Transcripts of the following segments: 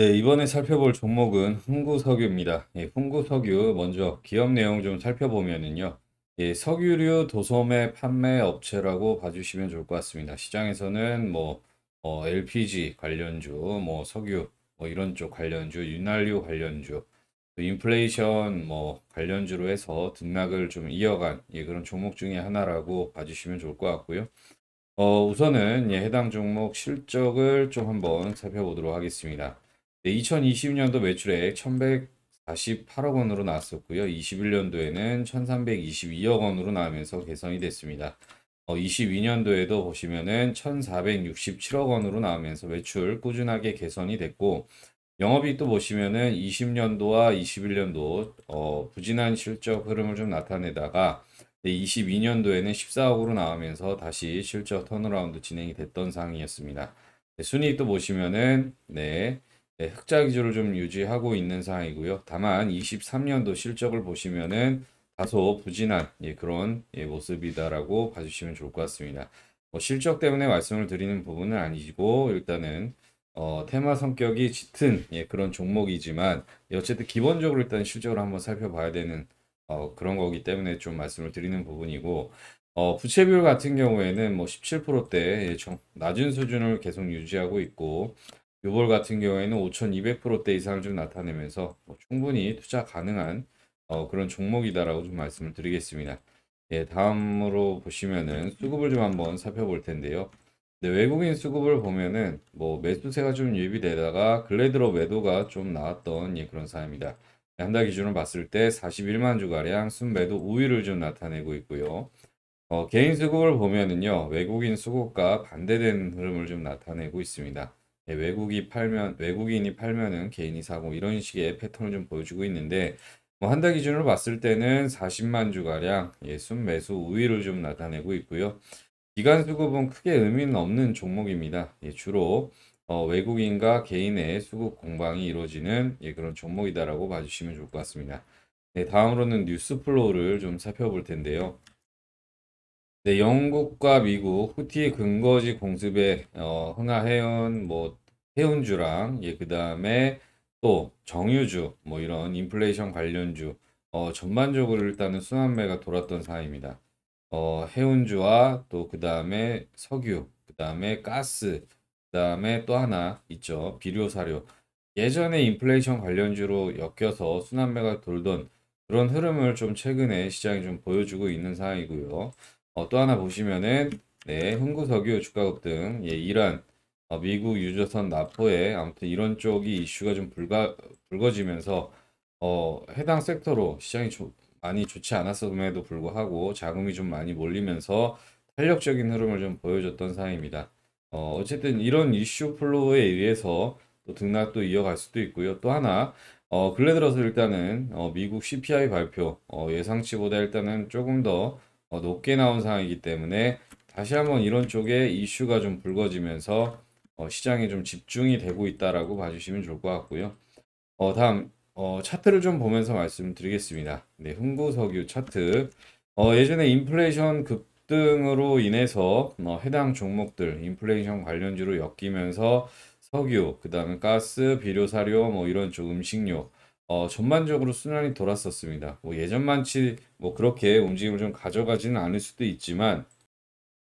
네, 이번에 살펴볼 종목은 훈구석유입니다. 예, 훈구석유 먼저 기업 내용 좀살펴보면요 예, 석유류 도소매 판매 업체라고 봐주시면 좋을 것 같습니다. 시장에서는 뭐 어, LPG 관련주, 뭐 석유 뭐 이런 쪽 관련주, 윤활유 관련주, 인플레이션 뭐 관련주로 해서 등락을 좀 이어간 예, 그런 종목 중에 하나라고 봐주시면 좋을 것 같고요. 어, 우선은 예, 해당 종목 실적을 좀 한번 살펴보도록 하겠습니다. 네, 2020년도 매출액 1148억 원으로 나왔었고요. 21년도에는 1322억 원으로 나오면서 개선이 됐습니다. 어, 22년도에도 보시면은 1467억 원으로 나오면서 매출 꾸준하게 개선이 됐고 영업이익도 보시면은 20년도와 21년도 어, 부진한 실적 흐름을 좀 나타내다가 22년도에는 14억으로 나오면서 다시 실적 턴어라운드 진행이 됐던 상황이었습니다. 네, 순이익도 보시면은 네 네, 흑자 기조를 좀 유지하고 있는 상황이고요. 다만 23년도 실적을 보시면은 다소 부진한 예, 그런 예, 모습이다라고 봐주시면 좋을 것 같습니다. 뭐 실적 때문에 말씀을 드리는 부분은 아니고 일단은 어, 테마 성격이 짙은 예, 그런 종목이지만 어쨌든 기본적으로 일단 실적을 한번 살펴봐야 되는 어, 그런 거기 때문에 좀 말씀을 드리는 부분이고 어, 부채 비율 같은 경우에는 뭐 17%대 예, 낮은 수준을 계속 유지하고 있고 유볼 같은 경우에는 5,200%대 이상을 좀 나타내면서 뭐 충분히 투자 가능한 어, 그런 종목이다라고 좀 말씀을 드리겠습니다. 예, 다음으로 보시면은 수급을 좀 한번 살펴볼 텐데요. 네, 외국인 수급을 보면은 뭐 매수세가 좀 유입되다가 이글래드로 매도가 좀 나왔던 예, 그런 사입니다. 예, 한달 기준으로 봤을 때 41만 주가량 순매도 우위를 좀 나타내고 있고요. 어, 개인 수급을 보면은요 외국인 수급과 반대된 흐름을 좀 나타내고 있습니다. 예, 외국이 팔면 외국인이 팔면은 개인이 사고 이런 식의 패턴을 좀 보여주고 있는데 뭐 한 달 기준으로 봤을 때는 40만 주가량 예, 순매수 우위를 좀 나타내고 있고요. 기간 수급은 크게 의미는 없는 종목입니다. 예, 주로 어, 외국인과 개인의 수급 공방이 이루어지는 예, 그런 종목이다라고 봐주시면 좋을 것 같습니다. 네, 다음으로는 뉴스 플로우를 좀 살펴볼 텐데요. 네, 영국과 미국 후티 근거지 공습에 어, 흥하해온 뭐 해운주랑 예, 그 다음에 또 정유주 뭐 이런 인플레이션 관련주 어, 전반적으로 일단은 순환매가 돌았던 사입니다. 어, 해운주와 또 그 다음에 석유, 그 다음에 가스, 그 다음에 또 하나 있죠. 비료사료. 예전에 인플레이션 관련주로 엮여서 순환매가 돌던 그런 흐름을 좀 최근에 시장이 좀 보여주고 있는 상황이고요. 어, 또 하나 보시면은 네, 흥구석유 주가급 등 예, 이러한 어, 미국 유조선 나포에 아무튼 이런 쪽이 이슈가 좀 불가, 불거지면서 어, 해당 섹터로 시장이 조, 많이 좋지 않았음에도 불구하고 자금이 좀 많이 몰리면서 탄력적인 흐름을 좀 보여줬던 상황입니다. 어, 어쨌든 이런 이슈 플로우에 의해서 또 등락도 이어갈 수도 있고요. 또 하나 어, 근래 들어서 일단은 어, 미국 CPI 발표 어, 예상치보다 일단은 조금 더 어, 높게 나온 상황이기 때문에 다시 한번 이런 쪽에 이슈가 좀 불거지면서 어, 시장에 좀 집중이 되고 있다라고 봐주시면 좋을 것 같고요. 어, 다음 어, 차트를 좀 보면서 말씀드리겠습니다. 네, 흥부석유 차트. 어, 예전에 인플레이션 급등으로 인해서 어, 해당 종목들 인플레이션 관련주로 엮이면서 석유, 그 다음에 가스, 비료사료, 뭐 이런 쪽 음식료, 어, 전반적으로 순환이 돌았었습니다. 뭐 예전만치 뭐 그렇게 움직임을 좀 가져가지는 않을 수도 있지만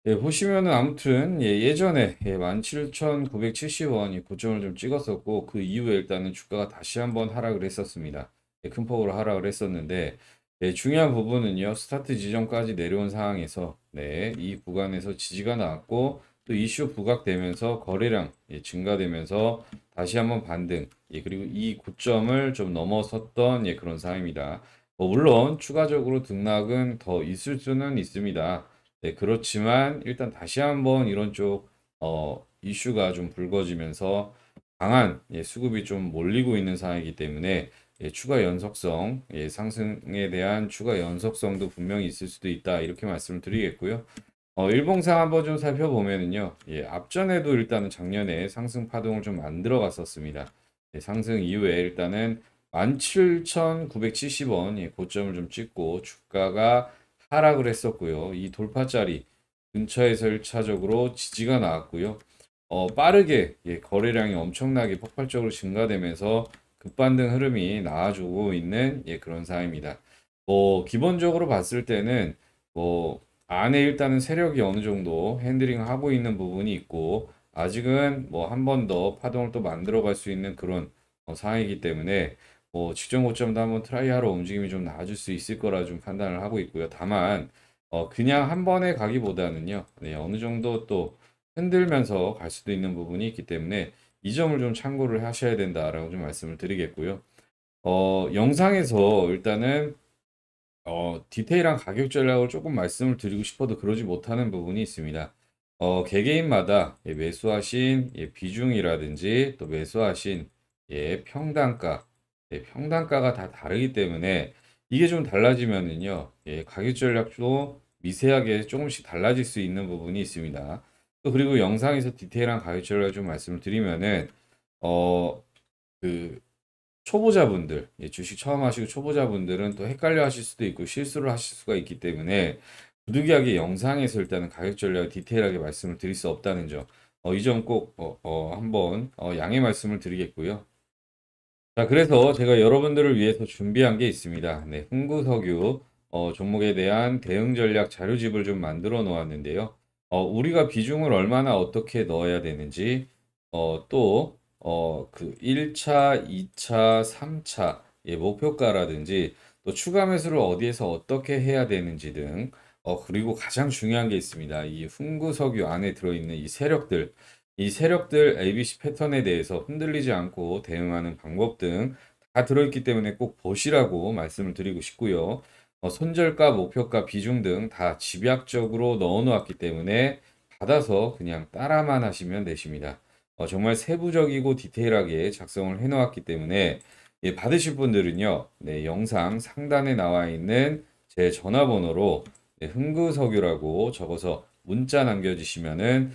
예, 보시면은 아무튼 예, 전에 예, 17,970원이 고점을 좀 찍었었고 그 이후에 일단은 주가가 다시 한번 하락을 했었습니다. 예, 큰 폭으로 하락을 했었는데 예, 중요한 부분은요. 스타트 지점까지 내려온 상황에서 네, 이 구간에서 지지가 나왔고 또 이슈 부각되면서 거래량 예, 증가되면서 다시 한번 반등 예, 그리고 이 고점을 좀 넘어섰던 예, 그런 상황입니다. 뭐 물론 추가적으로 등락은 더 있을 수는 있습니다. 네, 그렇지만 일단 다시 한번 이런 쪽 어, 이슈가 좀 불거지면서 강한 예, 수급이 좀 몰리고 있는 상황이기 때문에 예, 추가 연속성, 예, 상승에 대한 추가 연속성도 분명히 있을 수도 있다 이렇게 말씀을 드리겠고요. 어, 일봉상 한번 좀 살펴보면은요. 예, 앞전에도 일단은 작년에 상승 파동을 좀 만들어 갔었습니다. 예, 상승 이후에 일단은 17,970원 예, 고점을 좀 찍고 주가가 하락을 했었고요. 이 돌파자리 근처에서 1차적으로 지지가 나왔고요. 어, 빠르게 예, 거래량이 엄청나게 폭발적으로 증가되면서 급반등 흐름이 나와주고 있는 예, 그런 상황입니다. 뭐 기본적으로 봤을 때는 뭐 안에 일단은 세력이 어느 정도 핸드링 하고 있는 부분이 있고 아직은 뭐 한 번 더 파동을 또 만들어 갈 수 있는 그런 어, 상황이기 때문에 뭐 지점 고점도 한번 트라이하러 움직임이 좀 나아질 수 있을 거라 좀 판단을 하고 있고요. 다만 어 그냥 한 번에 가기보다는요. 네, 어느 정도 또 흔들면서 갈 수도 있는 부분이 있기 때문에 이 점을 좀 참고를 하셔야 된다라고 좀 말씀을 드리겠고요. 어 영상에서 일단은 어 디테일한 가격 전략을 조금 말씀을 드리고 싶어도 그러지 못하는 부분이 있습니다. 어 개개인마다 예, 매수하신 예, 비중이라든지 또 매수하신 예, 평단가 예, 평단가가 다 다르기 때문에 이게 좀 달라지면은요 예, 가격 전략도 미세하게 조금씩 달라질 수 있는 부분이 있습니다. 또 그리고 영상에서 디테일한 가격 전략 좀 말씀을 드리면은 어 그 초보자분들 예, 주식 처음 하시고 초보자분들은 또 헷갈려 하실 수도 있고 실수를 하실 수가 있기 때문에 부득이하게 영상에서 일단은 가격 전략 디테일하게 말씀을 드릴 수 없다는 점. 어, 이 점꼭 어, 어, 한번 어, 양해 말씀을 드리겠고요. 자, 그래서 제가 여러분들을 위해서 준비한 게 있습니다. 네, 흥구석유 어, 종목에 대한 대응 전략 자료집을 좀 만들어 놓았는데요. 어, 우리가 비중을 얼마나 어떻게 넣어야 되는지, 어, 또, 어, 1차, 2차, 3차, 예, 목표가라든지, 또 추가 매수를 어디에서 어떻게 해야 되는지 등, 어, 그리고 가장 중요한 게 있습니다. 이 훈구석유 안에 들어있는 이 세력들, 이 세력들 ABC 패턴에 대해서 흔들리지 않고 대응하는 방법 등 다 들어있기 때문에 꼭 보시라고 말씀을 드리고 싶고요. 어, 손절가, 목표가, 비중 등 다 집약적으로 넣어놓았기 때문에 받아서 그냥 따라만 하시면 되십니다. 어, 정말 세부적이고 디테일하게 작성을 해놓았기 때문에 예, 받으실 분들은요. 네, 영상 상단에 나와 있는 제 전화번호로 네, 예, 흥그석유라고 적어서 문자 남겨주시면은